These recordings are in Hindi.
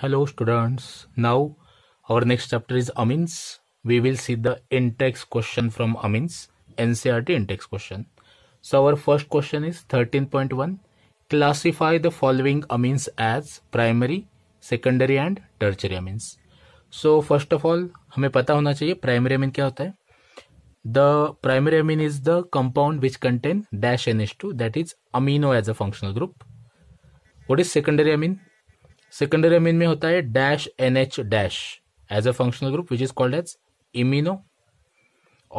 Hello students now our next chapter is amines we will see the intext question from amines NCERT intext question so our first question is thirteen 13.1 classify the following amines as primary secondary and tertiary amines so first of all हमें पता होना चाहिए प्राइमरी अमीन क्या होता है the primary amine is the compound which contain dash N S two that is amino as a functional group what is secondary amine secondary amine में होता है dash N H dash as a functional group which is called as imino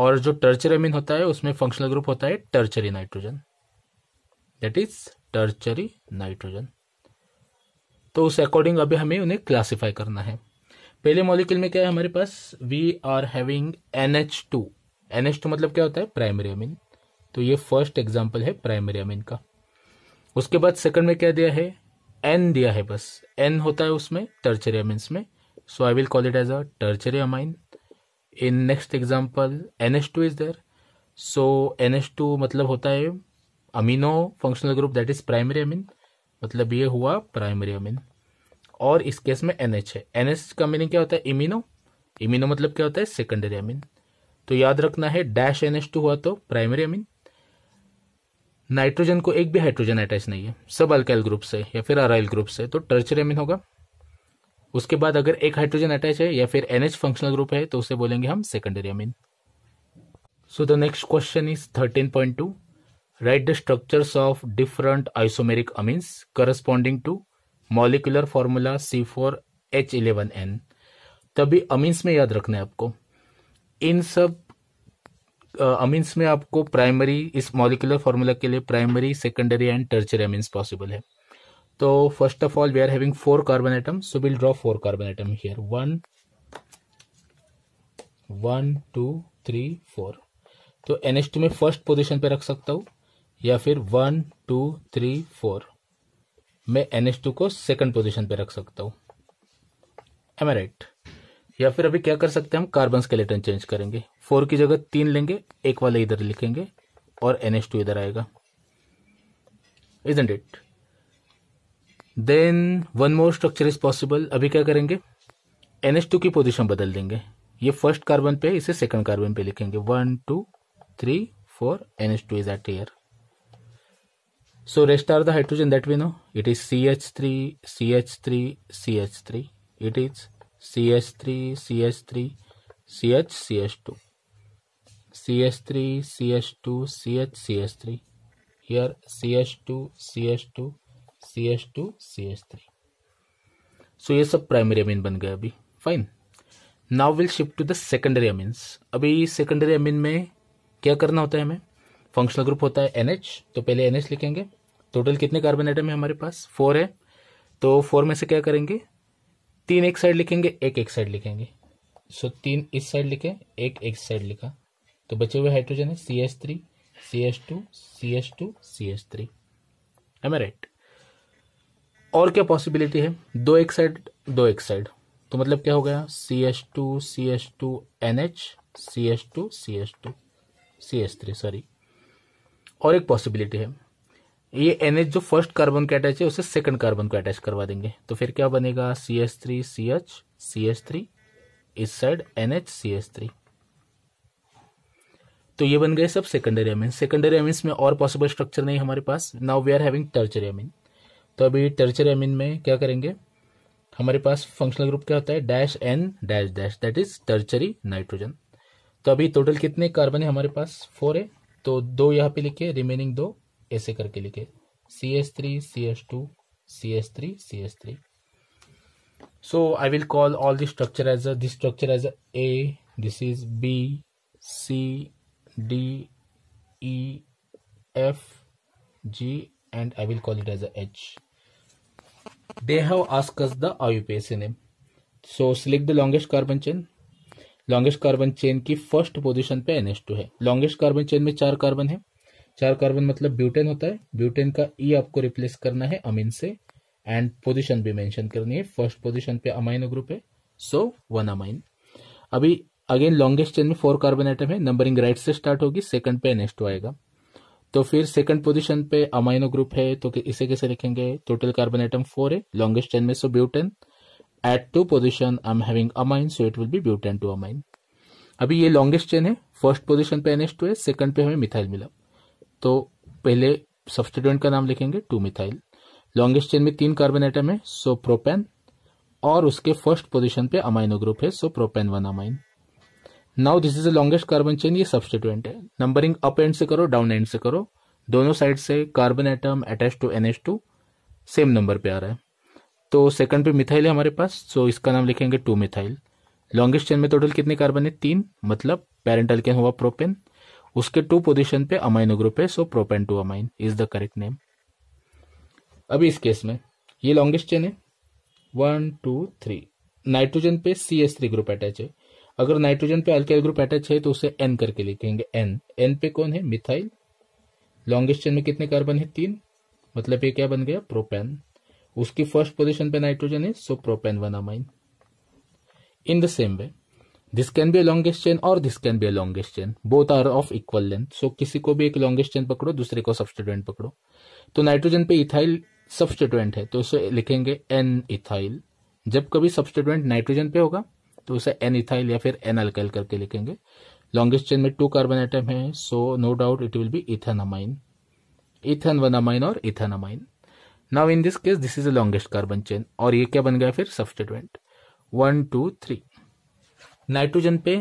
और जो टर्चर अमीन होता है उसमें फंक्शनल ग्रुप होता है tertiary nitrogen that is tertiary nitrogen तो उस अकॉर्डिंग अभी हमें उन्हें क्लासिफाई करना है पहले मॉलिक्यूल में क्या है हमारे पास we are having N H two N H two मतलब क्या होता है प्राइमरी अमीन तो ये फर्स्ट एग्जाम्पल है प्राइमरी अमीन का उसके बाद सेकंड में क्या दिया है एन दिया है बस एन होता है उसमें टर्चरिया मीन्स में so I will call it as a tertiary amine in next example N H two is there so N H two मतलब होता है amino functional group that is primary amine मतलब ये हुआ प्राइमरी अमीन और इस केस में एन एच है एन एच का मीनिंग क्या होता है इमिनो इमिनो मतलब क्या होता है सेकेंडरी अमीन तो याद रखना है डैश एन एच टू हुआ तो प्राइमरी अमीन नाइट्रोजन को एक भी हाइड्रोजन अटैच नहीं है सब अल्काइल ग्रुप से या फिर अराइल ग्रुप से तो टर्चरेमिन होगा उसके बाद अगर एक हाइड्रोजन अटैच है या फिर एनएच फंक्शनल ग्रुप है तो उसे बोलेंगे हम secondary amine so the next question is thirteen point two write the structures of different isomeric amines corresponding to molecular formula C four H eleven N तभी अमीन्स में याद रखना है आपको इन सब अमीन्स में आपको प्राइमरी इस मॉलिकुलर फॉर्मूला के लिए primary secondary and tertiary amines possible है तो first of all we are having four carbon atom so will draw four carbon atom here one one two three four तो एन में फर्स्ट पोजिशन पे रख सकता हूँ या फिर वन टू थ्री फोर मैं एन को सेकंड पोजिशन पे रख सकता हूँ एम आई राइट या फिर अभी क्या कर सकते हैं हम कार्बन स्केलेटन चेंज करेंगे फोर की जगह तीन लेंगे एक वाले इधर लिखेंगे और एन एच टू इधर आएगा isn't it then one more structure is possible अभी क्या करेंगे एन टू की पोजिशन बदल देंगे ये फर्स्ट कार्बन पे इसे सेकंड कार्बन पे लिखेंगे one two three four N H two is at here we know it is C H three C H three C H three it is C S three C S three C H C S two C S three C S two C H C S three here C H two C S two C S two C S three so ये सब प्राइमरी अमीन बन गए अभी fine now will shift to the secondary amines अभी सेकेंडरी अमीन में क्या करना होता है हमें फंक्शनल ग्रुप होता है एन एच तो पहले एन एच लिखेंगे टोटल कितने कार्बन आइटम है हमारे पास फोर है तो फोर में से क्या करेंगे तीन एक साइड लिखेंगे एक एक साइड लिखेंगे सो तीन इस साइड लिखे एक एक साइड लिखा तो बचे हुए हाइड्रोजन है C S three C S two C S two C S three am right और क्या पॉसिबिलिटी है दो एक साइड दो एक साइड तो मतलब क्या हो गया C S two C S two N H C S two C S two C S three sorry और एक पॉसिबिलिटी है ये एनएच जो फर्स्ट कार्बन को अटैच है उसे सेकंड कार्बन को अटैच करवा देंगे तो फिर क्या बनेगा C S three C H C S three इस side N H C S three तो ये बन गए सब सेकेंडरी अमीन सेकेंडरी अमीन में और पॉसिबल स्ट्रक्चर नहीं हमारे पास now we are having tertiary amine तो अभी टर्चरी अमीन में क्या करेंगे हमारे पास फंक्शनल ग्रुप क्या होता है dash N dash dash that is tertiary nitrogen तो अभी टोटल कितने कार्बन है हमारे पास फोर है तो दो यहाँ पे लिखे रिमेनिंग दो ऐसे करके लिखे C S three C S two C S three C S three so I will call all this structure as a this structure as a A this is B C D E F G and I will call it as a H they have ask the आयु name so select the longest carbon chain longest carbon chain की फर्स्ट पोजिशन पे एन एस टू है लॉन्गेस्ट कार्बन चेन में चार कार्बन है चार कार्बन मतलब ब्यूटेन होता है ब्यूटेन का ई e आपको रिप्लेस करना है अमीन से एंड पोजीशन भी मेंशन करनी है फर्स्ट पोजीशन पे अमाइनो ग्रुप है सो वन अमाइन अभी अगेन लॉन्गेस्ट चेन में फोर कार्बन आइटम है नंबरिंग राइट से स्टार्ट होगी सेकंड पे नेक्स्ट आएगा तो फिर सेकंड पोजीशन पे अमाइनो ग्रुप है तो इसे कैसे लिखेंगे टोटल कार्बन आइटम फोर है लॉन्गेस्ट चेन में so butane at two position I am having amine so it will be butane two amine अभी ये लॉन्गेस्ट चेन है फर्स्ट पोजीशन पे टू है सेकंड पे हमें मिथाइल मिला तो पहले सब्सटीट्यूएंट का नाम लिखेंगे टू मिथाइल लॉन्गेस्ट चेन में तीन कार्बन आइटम है सो प्रोपेन और उसके फर्स्ट पोजिशन पे अमाइनो ग्रुप है so propane one amine now this is the longest carbon chain ये सब्सटीट्यूएंट है नंबरिंग अप एंड से करो डाउन एंड से करो दोनों साइड से carbon atom attach to N same number पे आ रहा है तो सेकंड पे मिथाइल है हमारे पास सो इसका नाम लिखेंगे टू मिथाइल लॉन्गेस्ट चेन में टोटल कितने कार्बन है तीन मतलब पेरेंट के हुआ प्रोपेन उसके टू पोजीशन पे अमाइनो ग्रुप है so propane two amine is the correct name अभी इस केस में ये लॉन्गेस्ट चेन है वन टू थ्री नाइट्रोजन पे C S three group attach है अगर नाइट्रोजन पे अल्केल ग्रुप अटैच है तो उसे एन करके लिखेंगे एन एन पे कौन है मिथाइल लॉन्गेस्ट चेन में कितने कार्बन है तीन मतलब ये क्या बन गया प्रोपेन उसकी फर्स्ट पोजीशन पे नाइट्रोजन है so propane one amine in the same way this can be a longest chain और this can be a longest chain both are of equal length so किसी को भी एक लॉन्गेस्ट चेन पकड़ो दूसरे को सब्सटीट्यूएंट पकड़ो तो नाइट्रोजन पे इथाइल सब्सटीट्यूएंट है तो उसे लिखेंगे एन इथाइल जब कभी सब्सटीट्यूएंट नाइट्रोजन पे होगा तो उसे एन इथाइल या फिर एन अल्काइल करके लिखेंगे लॉन्गेस्ट चेन में टू कार्बन आइटम है so no doubt it will be ethanamine ethane one amine और ethanamine now in this case this is a longest carbon chain और ये क्या बन गया फिर substituent one two three nitrogen पे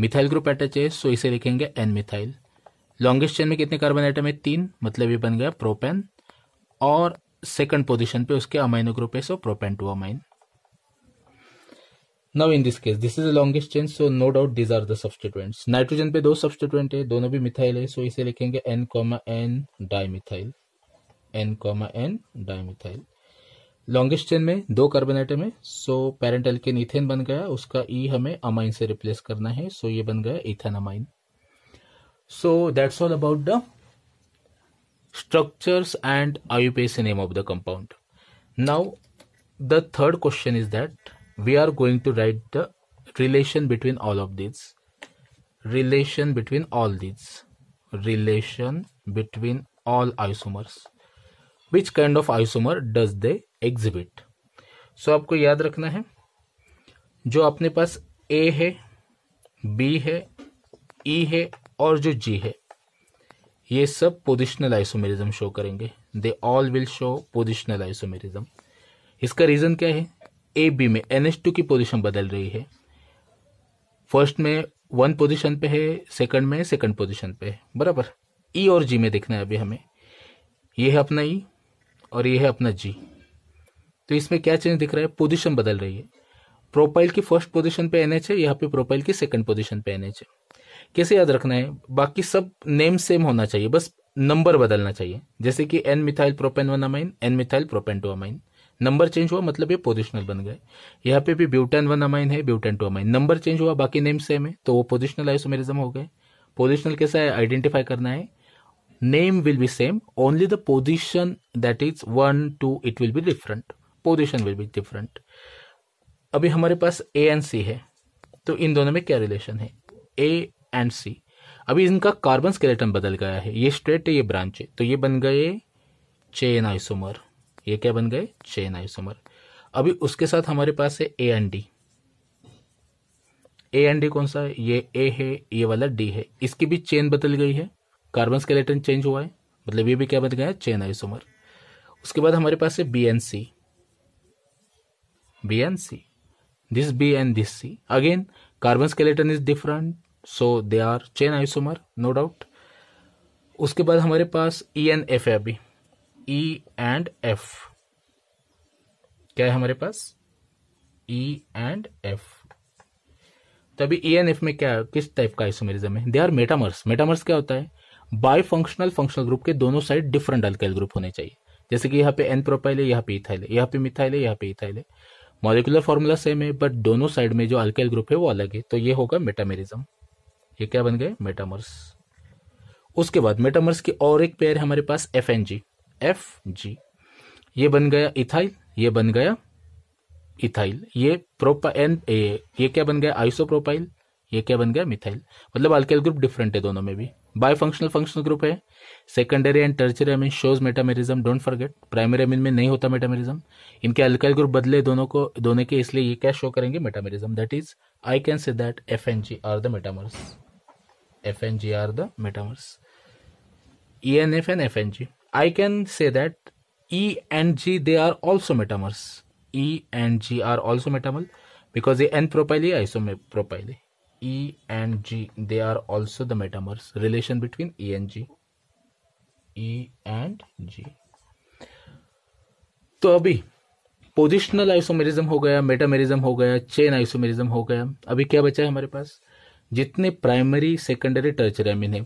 मिथाइल ग्रुप अटैच है सो इसे लिखेंगे एन मिथाइल लॉन्गेस्ट चेन में कितने कार्बन आइटम है तीन मतलब ये बन गया प्रोपेन और सेकंड पोजीशन पे उसके अमाइनो ग्रुप है so propane two amine now in this case this is the longest chain so no doubt these are the substituents nitrogen पे दो सब्सटीट्यूएंट है दोनों भी मिथाइल है सो इसे लिखेंगे N comma N di methyl N comma N di methyl longest chain में दो कार्बन आइटम है सो पेरेंट एल्केन इथेन बन गया उसका ई e हमें अमाइन से रिप्लेस करना है सो so ये बन गया ethane amine so that's all about the structures and IUPAC name of the compound now the third question is that we are going to write the relation between all of this relation between all this relation between all isomers which kind of isomer does they exhibit so आपको याद रखना है जो अपने पास ए है बी है ई e है और जो जी है ये सब पोजिशनल आइसोमेरिज्म शो करेंगे they all will show positional isomerism इसका रीजन क्या है ए बी में एन एच टू की पोजिशन बदल रही है फर्स्ट में वन पोजिशन पे है सेकंड में सेकंड पोजिशन पे है बराबर ई e और जी में देखना है अभी हमें ये है अपना ई e और ये है अपना जी तो इसमें क्या चेंज दिख रहा है पोजिशन बदल रही है प्रोफाइल की फर्स्ट पोजिशन पे एनएच है यहाँ पे प्रोफाइल की सेकंड पोजिशन पे एनएच है कैसे याद रखना है बाकी सब नेम सेम होना चाहिए बस नंबर बदलना चाहिए जैसे कि N methyl propane one amine N methyl propane two amine number change हुआ मतलब ये पोजिशनल बन गए यहाँ पे भी ब्यूटेन वन अमाइन है butane two amine number change हुआ बाकी नेम सेम है तो वो पोजिशनल आइसोमेरिज्म हो गए पोजिशनल कैसा है आइडेंटिफाई करना है name will be same only the position that is one two it will be different position will be different अभी हमारे पास ए एंड सी है तो इन दोनों में क्या रिलेशन है ए एंड सी अभी इनका कार्बन स्केलेटन बदल गया है ये स्ट्रेट है ये ब्रांच है तो ये बन गए चेन आइसोमर ये क्या बन गए चेन आइसोमर अभी उसके साथ हमारे पास है A and D A and D कौन सा है ये ए है ये वाला डी है इसकी भी चेन बदल गई है कार्बन स्केलेटन चेंज हुआ है मतलब ये भी क्या बन गया चेन आइसोमर उसके बाद हमारे पास है B and C B and C. This B and this C. Again, carbon skeleton is different, so they are chain isomer, no doubt. उसके बाद हमारे पास ई e and एफ है अभी ई एंड एफ क्या है हमारे पास E and एफ तो अभी ई e and एफ में क्या है किस टाइप का आइसोमेरिज्म है दे आर मेटामर्स मेटामर्स क्या होता है बाई फंक्शनल फंक्शनल ग्रुप के दोनों साइड डिफरेंट अल्काइल ग्रुप होने चाहिए जैसे कि यहाँ पे एन प्रोपाइल है यहाँ पे इथाइल है यहाँ पे मिथाइल है यहाँ पे इथाइल है मॉलिकुलर फॉर्मूला सेम है बट दोनों साइड में जो अल्केल ग्रुप है वो अलग है तो ये होगा मेटामेरिज्म ये क्या बन गए मेटामर्स उसके बाद मेटामर्स की और एक पेयर हमारे पास F N G F G ये बन गया इथाइल ये बन गया इथाइल ये प्रोपा एन ये, ये क्या बन गया आइसोप्रोपाइल ये क्या बन गया मिथाइल मतलब अल्केल ग्रुप डिफरेंट है दोनों में भी बाय फंक्शनल फंक्शनल ग्रुप है secondary and tertiary amine shows metamerism don't forget primary amine में नहीं होता मेटामेरिज्म इनके अल्केल ग्रुप बदले दोनों को दोनों के इसलिए ये क्या शो करेंगे metamerism that is I can say that F N G are the metamers F N G are the metamers E N F and F N G I can say that E N G they are also metamers E N G are also metamer because ये एन प्रोपाइल है आइसो प्रोपाइल है E and G, they are also the metamers. Relation between E and G. E and G. तो अभी पोजिशनल आइसोमेरिज्म हो गया मेटामेरिज्म हो गया चेन आइसोमेरिज्म हो गया अभी क्या बचा है हमारे पास जितने प्राइमरी सेकेंडरी टर्चरी अमीन है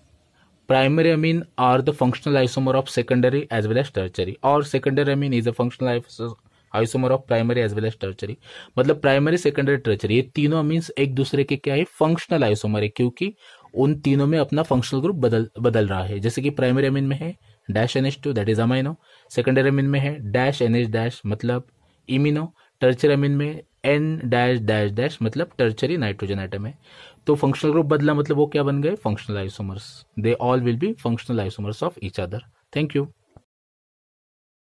primary amine are the functional isomer of secondary as well as tertiary और secondary amine is a functional isomer of primary as well as tertiary मतलब प्राइमरी सेकेंडरी टर्चरी ये तीनों मीन्स एक दूसरे के क्या है फंक्शनल आइसोमर है क्योंकि उन तीनों में अपना फंक्शनल ग्रुप बदल बदल रहा है जैसे कि प्राइमरी अमीन में है dash N H two that is amino secondary amine में है डैश एन एच डैश मतलब इमिनो टर्चर अमीन में एन डैश डैश डैश मतलब टर्चरी नाइट्रोजन आइटम है तो फंक्शनल ग्रुप बदला मतलब वो क्या बन गए functional isomers they all will be functional isomers of each other thank you